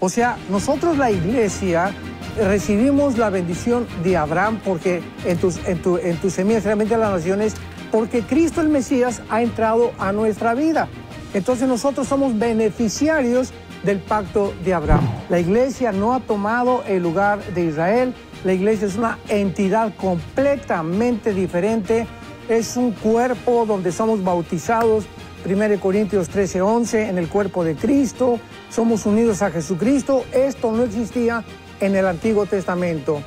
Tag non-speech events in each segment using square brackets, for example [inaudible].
O sea, nosotros la iglesia recibimos la bendición de Abraham porque en tus, en tu, en semillas realmente las naciones, porque Cristo el Mesías ha entrado a nuestra vida. Entonces nosotros somos beneficiarios del pacto de Abraham. La iglesia no ha tomado el lugar de Israel. La iglesia es una entidad completamente diferente. Es un cuerpo donde somos bautizados 1 Corintios 13, 11, en el cuerpo de Cristo, somos unidos a Jesucristo. Esto no existía en el Antiguo Testamento.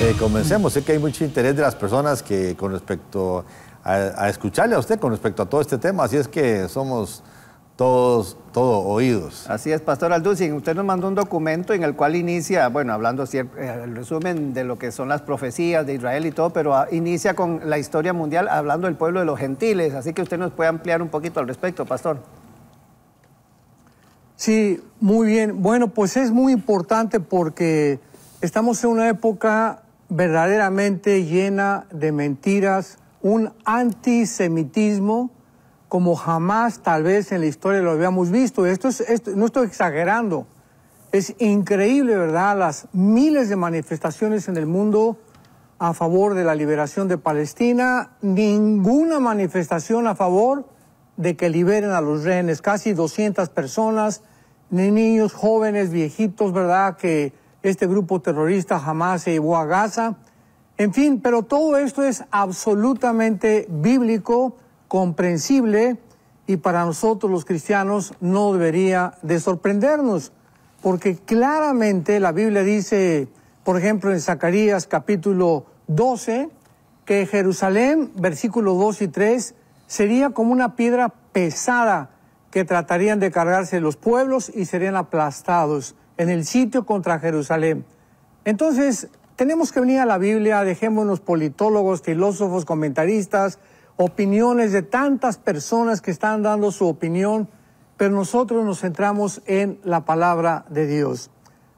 Eh, comencemos, sé que hay mucho interés de las personas que con respecto a escucharle a usted con respecto a todo este tema, así es que somos todos, todo oídos. Así es, Pastor Alducin. Usted nos mandó un documento en el cual inicia, bueno, hablando siempre, eh, el resumen de lo que son las profecías de Israel y todo, pero ah, inicia con la historia mundial hablando del pueblo de los gentiles. Así que usted nos puede ampliar un poquito al respecto, Pastor. Sí, muy bien. Bueno, pues es muy importante porque estamos en una época verdaderamente llena de mentiras, un antisemitismo como jamás tal vez en la historia lo habíamos visto. Esto, es, no estoy exagerando. Es increíble, ¿verdad?, las miles de manifestaciones en el mundo a favor de la liberación de Palestina, ninguna manifestación a favor de que liberen a los rehenes, casi 200 personas, ni niños, jóvenes, viejitos, ¿verdad?, que este grupo terrorista jamás se llevó a Gaza. En fin, pero todo esto es absolutamente bíblico comprensible y para nosotros los cristianos no debería de sorprendernos, porque claramente la Biblia dice, por ejemplo, en Zacarías capítulo 12, que Jerusalén, versículo 2 y 3, sería como una piedra pesada que tratarían de cargarse los pueblos y serían aplastados en el sitio contra Jerusalén. Entonces, tenemos que venir a la Biblia, dejémonos politólogos, filósofos, comentaristas, opiniones de tantas personas que están dando su opinión, pero nosotros nos centramos en la palabra de Dios.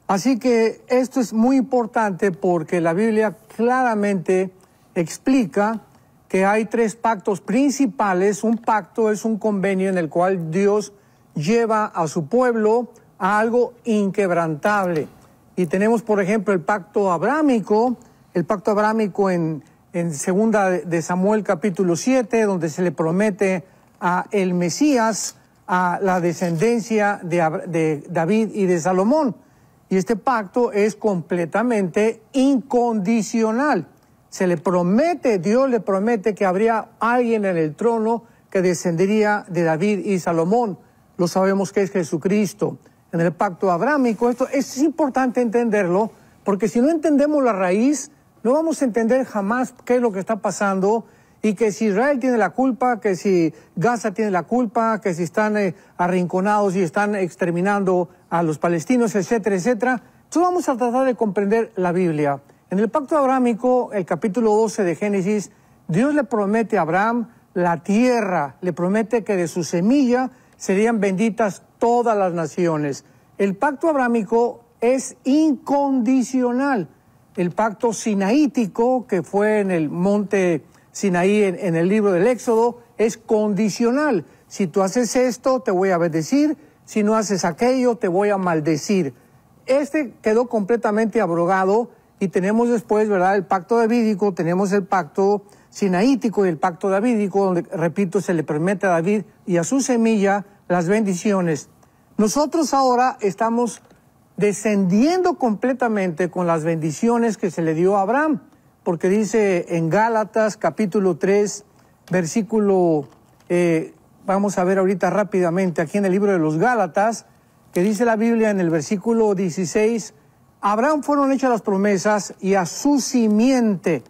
Así que esto es muy importante porque la Biblia claramente explica que hay tres pactos principales. Un pacto es un convenio en el cual Dios lleva a su pueblo a algo inquebrantable. Y tenemos, por ejemplo, el pacto abrámico, el pacto abrámico en en segunda de Samuel capítulo 7, donde se le promete a el Mesías, a la descendencia de, de David y de Salomón. Y este pacto es completamente incondicional. Se le promete, Dios le promete que habría alguien en el trono que descendería de David y Salomón. Lo sabemos que es Jesucristo. En el pacto abrámico, esto es importante entenderlo, porque si no entendemos la raíz, no vamos a entender jamás qué es lo que está pasando y que si Israel tiene la culpa, que si Gaza tiene la culpa, que si están eh, arrinconados y están exterminando a los palestinos, etcétera, etcétera. Entonces vamos a tratar de comprender la Biblia. En el pacto abrámico, el capítulo 12 de Génesis, Dios le promete a Abraham la tierra, le promete que de su semilla serían benditas todas las naciones. El pacto abrámico es incondicional el pacto sinaítico que fue en el monte Sinaí en, el libro del Éxodo es condicional. Si tú haces esto, te voy a bendecir, si no haces aquello, te voy a maldecir. Este quedó completamente abrogado y tenemos después, ¿verdad?, el pacto davídico, tenemos el pacto sinaítico y el pacto davídico, donde, repito, se le permite a David y a su semilla las bendiciones. Nosotros ahora estamos descendiendo completamente con las bendiciones que se le dio a Abraham, porque dice en Gálatas capítulo 3, versículo, eh, vamos a ver ahorita rápidamente aquí en el libro de los Gálatas, que dice la Biblia en el versículo 16, Abraham fueron hechas las promesas y a su simiente,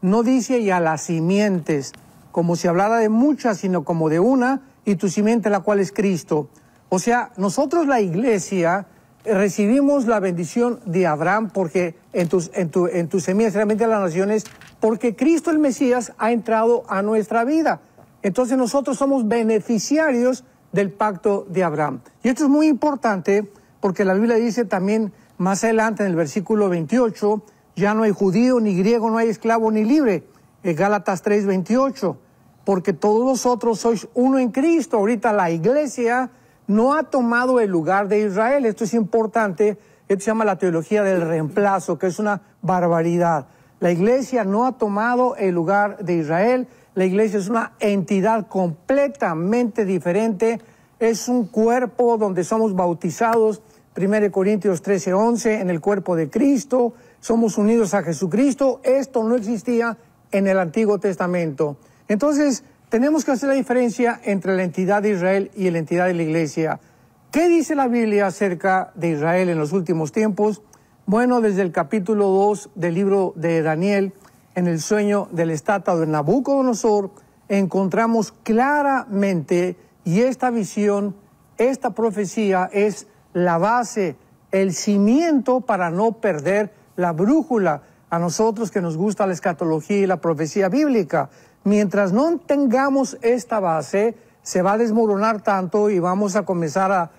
no dice y a las simientes, como si hablara de muchas, sino como de una, y tu simiente la cual es Cristo. O sea, nosotros la iglesia recibimos la bendición de Abraham porque en tus, en tu, en tus semillas realmente las naciones, porque Cristo el Mesías ha entrado a nuestra vida. Entonces nosotros somos beneficiarios del pacto de Abraham. Y esto es muy importante porque la Biblia dice también más adelante en el versículo 28, ya no hay judío ni griego, no hay esclavo ni libre. ...en Gálatas 3, 28, porque todos vosotros sois uno en Cristo. Ahorita la iglesia no ha tomado el lugar de Israel. Esto es importante. Esto se llama la teología del reemplazo, que es una barbaridad. La iglesia no ha tomado el lugar de Israel. La iglesia es una entidad completamente diferente. Es un cuerpo donde somos bautizados, 1 Corintios 13, 11, en el cuerpo de Cristo. Somos unidos a Jesucristo. Esto no existía en el Antiguo Testamento. Entonces, tenemos que hacer la diferencia entre la entidad de Israel y la entidad de la Iglesia. ¿Qué dice la Biblia acerca de Israel en los últimos tiempos? Bueno, desde el capítulo 2 del libro de Daniel, en el sueño del estatua de Nabucodonosor, encontramos claramente, y esta visión, esta profecía es la base, el cimiento para no perder la brújula a nosotros que nos gusta la escatología y la profecía bíblica. Mientras no tengamos esta base, se va a desmoronar tanto y vamos a comenzar a,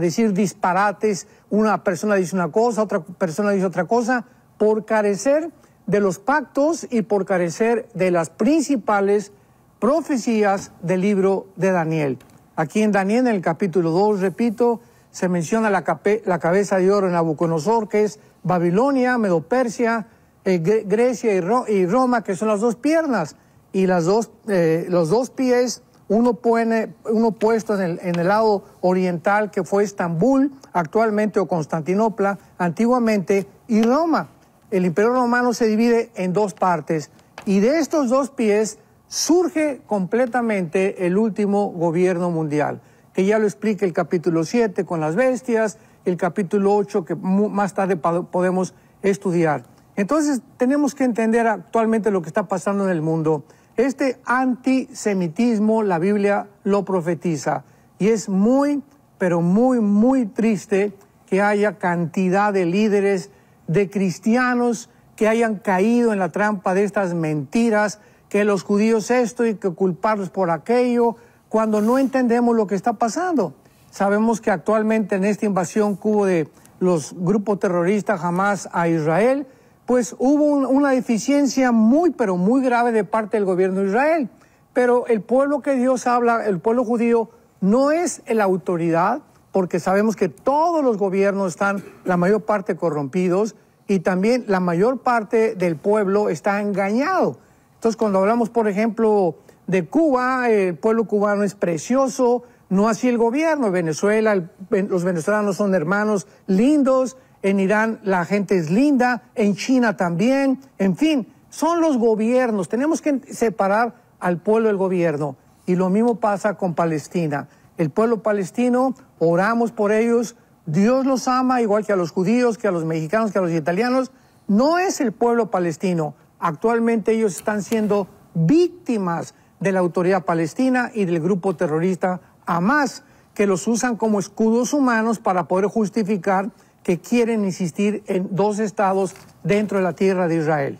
decir disparates. Una persona dice una cosa, otra persona dice otra cosa, por carecer de los pactos y por carecer de las principales profecías del libro de Daniel. Aquí en Daniel, en el capítulo 2, repito, se menciona la, cabeza de oro en Nabucodonosor, que es Babilonia, Medopersia, eh, Grecia y Roma, que son las dos piernas y las dos, eh, los dos pies, uno, pone, uno puesto en el, en el, lado oriental que fue Estambul actualmente o Constantinopla antiguamente y Roma. El imperio romano se divide en dos partes y de estos dos pies surge completamente el último gobierno mundial, que ya lo explica el capítulo 7 con las bestias, el capítulo 8 que más tarde podemos estudiar. Entonces tenemos que entender actualmente lo que está pasando en el mundo. Este antisemitismo la Biblia lo profetiza y es muy, pero muy, muy triste que haya cantidad de líderes, de cristianos que hayan caído en la trampa de estas mentiras, que los judíos esto y que culparlos por aquello, cuando no entendemos lo que está pasando. Sabemos que actualmente en esta invasión que hubo de los grupos terroristas jamás a Israel, pues hubo una deficiencia muy, pero muy grave de parte del gobierno de Israel. Pero el pueblo que Dios habla, el pueblo judío, no es la autoridad, porque sabemos que todos los gobiernos están, la mayor parte, corrompidos y también la mayor parte del pueblo está engañado. Entonces, cuando hablamos, por ejemplo, de Cuba, el pueblo cubano es precioso, no así el gobierno. Venezuela, los venezolanos son hermanos lindos, en Irán la gente es linda, en China también, en fin, son los gobiernos, tenemos que separar al pueblo del gobierno. Y lo mismo pasa con Palestina. El pueblo palestino, oramos por ellos, Dios los ama igual que a los judíos, que a los mexicanos, que a los italianos. No es el pueblo palestino. Actualmente ellos están siendo víctimas de la autoridad palestina y del grupo terrorista Hamas, que los usan como escudos humanos para poder justificar que quieren insistir en dos estados dentro de la tierra de Israel.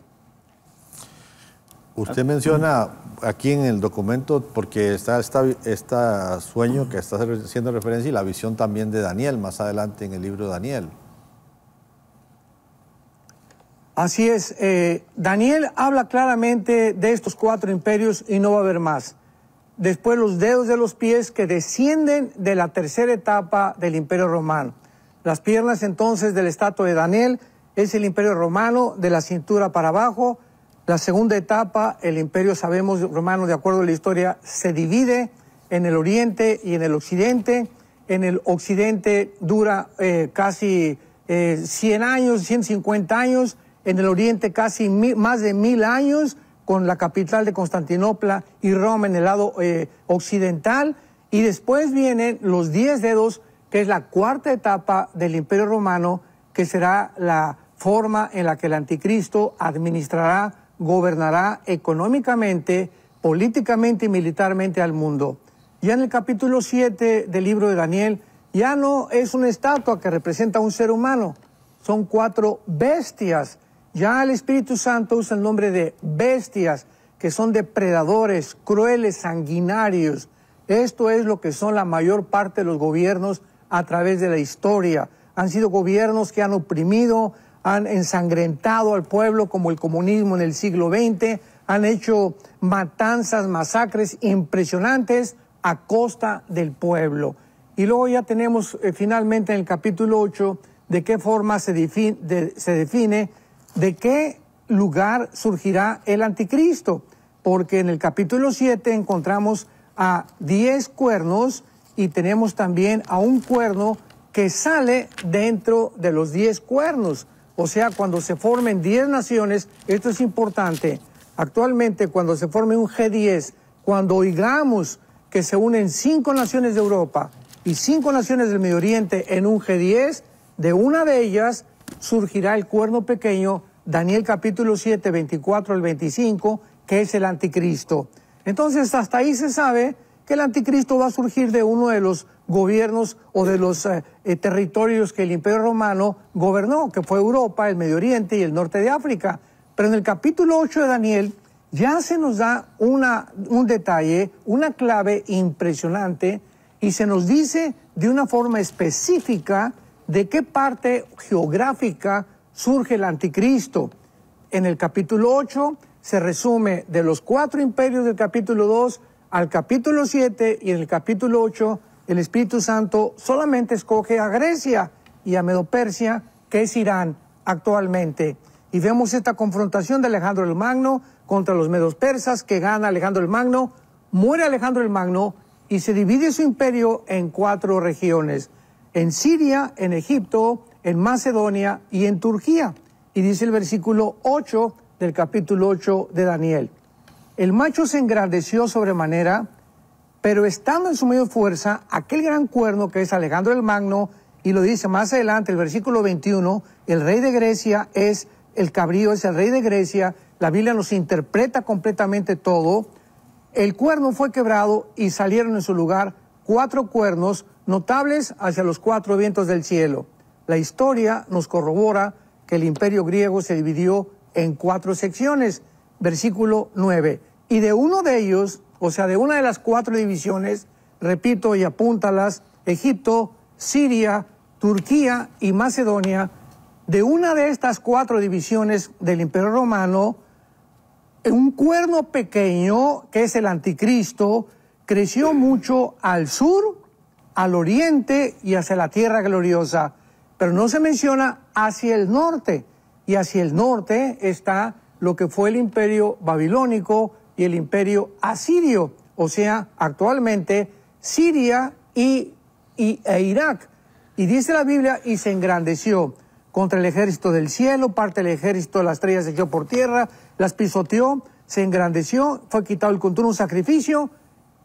Usted menciona aquí en el documento, porque está este sueño que está haciendo referencia y la visión también de Daniel, más adelante en el libro de Daniel. Así es, eh, Daniel habla claramente de estos cuatro imperios y no va a haber más. Después los dedos de los pies que descienden de la tercera etapa del imperio romano. Las piernas entonces del estatua de Daniel es el imperio romano de la cintura para abajo. La segunda etapa, el imperio, sabemos, romano, de acuerdo a la historia, se divide en el oriente y en el occidente. En el occidente dura eh, casi 100 eh, años, 150 años. En el oriente casi más de mil años, con la capital de Constantinopla y Roma en el lado eh, occidental. Y después vienen los diez dedos que es la cuarta etapa del Imperio Romano, que será la forma en la que el anticristo administrará, gobernará económicamente, políticamente y militarmente al mundo. Ya en el capítulo 7 del libro de Daniel, ya no es una estatua que representa a un ser humano, son cuatro bestias. Ya el Espíritu Santo usa el nombre de bestias, que son depredadores, crueles, sanguinarios. Esto es lo que son la mayor parte de los gobiernos a través de la historia. Han sido gobiernos que han oprimido, han ensangrentado al pueblo como el comunismo en el siglo XX, han hecho matanzas, masacres impresionantes a costa del pueblo. Y luego ya tenemos eh, finalmente en el capítulo 8 de qué forma se, define, se define de qué lugar surgirá el anticristo, porque en el capítulo 7 encontramos a 10 cuernos y tenemos también a un cuerno que sale dentro de los diez cuernos. O sea, cuando se formen diez naciones, esto es importante. Actualmente, cuando se forme un G10, cuando oigamos que se unen cinco naciones de Europa y cinco naciones del Medio Oriente en un G10, de una de ellas surgirá el cuerno pequeño, Daniel capítulo 7, 24 al 25, que es el anticristo. Entonces, hasta ahí se sabe que el anticristo va a surgir de uno de los gobiernos o de los eh, eh, territorios que el imperio romano gobernó, que fue Europa, el Medio Oriente y el norte de África. Pero en el capítulo 8 de Daniel ya se nos da un detalle, una clave impresionante y se nos dice de una forma específica de qué parte geográfica surge el anticristo. En el capítulo 8 se resume de los cuatro imperios del capítulo 2 al capítulo 7 y en el capítulo 8 el Espíritu Santo solamente escoge a Grecia y a Medopersia, que es Irán actualmente. Y vemos esta confrontación de Alejandro el Magno contra los medos persas que gana Alejandro el Magno, muere Alejandro el Magno y se divide su imperio en cuatro regiones, en Siria, en Egipto, en Macedonia y en Turquía. Y dice el versículo 8 del capítulo 8 de Daniel. El macho se engrandeció sobremanera, pero estando en su medio fuerza, aquel gran cuerno que es Alejandro el Magno, y lo dice más adelante el versículo 21, el rey de Grecia es, el cabrío es el rey de Grecia, la Biblia nos interpreta completamente todo, el cuerno fue quebrado y salieron en su lugar cuatro cuernos notables hacia los cuatro vientos del cielo. La historia nos corrobora que el imperio griego se dividió en cuatro secciones. Versículo 9. Y de uno de ellos, o sea, de una de las cuatro divisiones, repito y apúntalas, Egipto, Siria, Turquía y Macedonia, de una de estas cuatro divisiones del Imperio Romano, un cuerno pequeño, que es el anticristo, creció mucho al sur, al oriente y hacia la tierra gloriosa, pero no se menciona hacia el norte. Y hacia el norte está lo que fue el imperio babilónico, y el imperio asirio, o sea, actualmente Siria y, e Irak. Y dice la Biblia, y se engrandeció contra el ejército del cielo, parte del ejército de las estrellas se echó por tierra, las pisoteó, se engrandeció, fue quitado el control un sacrificio.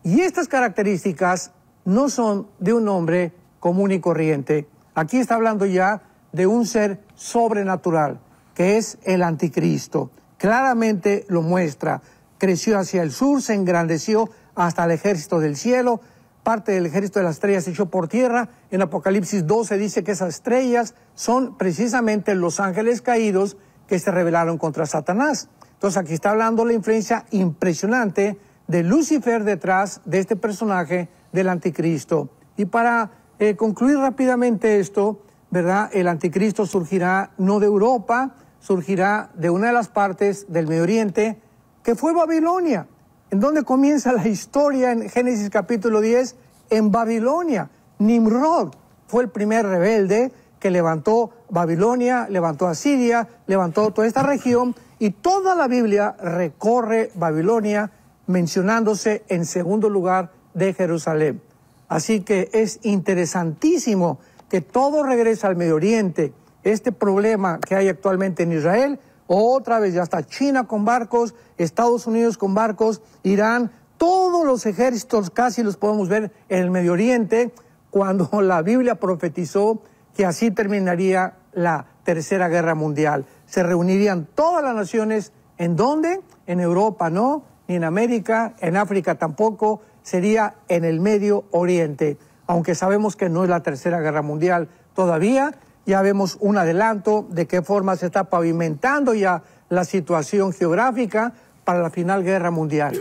Y estas características no son de un hombre común y corriente. Aquí está hablando ya de un ser sobrenatural, que es el anticristo. Claramente lo muestra creció hacia el sur, se engrandeció hasta el ejército del cielo, parte del ejército de las estrellas se echó por tierra. En Apocalipsis 12 dice que esas estrellas son precisamente los ángeles caídos que se rebelaron contra Satanás. Entonces aquí está hablando la influencia impresionante de Lucifer detrás de este personaje del anticristo. Y para eh, concluir rápidamente esto, ¿verdad? El anticristo surgirá no de Europa, surgirá de una de las partes del Medio Oriente, que fue Babilonia. ¿En donde comienza la historia en Génesis capítulo 10? En Babilonia. Nimrod fue el primer rebelde que levantó Babilonia, levantó a Siria, levantó toda esta región y toda la Biblia recorre Babilonia mencionándose en segundo lugar de Jerusalén. Así que es interesantísimo que todo regresa al Medio Oriente, este problema que hay actualmente en Israel otra vez ya está China con barcos, Estados Unidos con barcos, Irán, todos los ejércitos casi los podemos ver en el Medio Oriente, cuando [laughs] la Biblia profetizó que así terminaría la Tercera Guerra Mundial. Se reunirían todas las naciones, ¿en dónde? En Europa, ¿no? Ni en América, en África tampoco, sería en el Medio Oriente, aunque sabemos que no es la Tercera Guerra Mundial todavía, ya vemos un adelanto de qué forma se está pavimentando ya la situación geográfica para la final guerra mundial.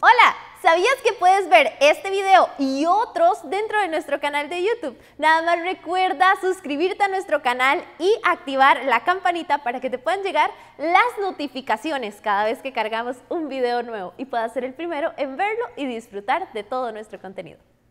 Hola, ¿sabías que puedes ver este video y otros dentro de nuestro canal de YouTube? Nada más recuerda suscribirte a nuestro canal y activar la campanita para que te puedan llegar las notificaciones cada vez que cargamos un video nuevo y puedas ser el primero en verlo y disfrutar de todo nuestro contenido.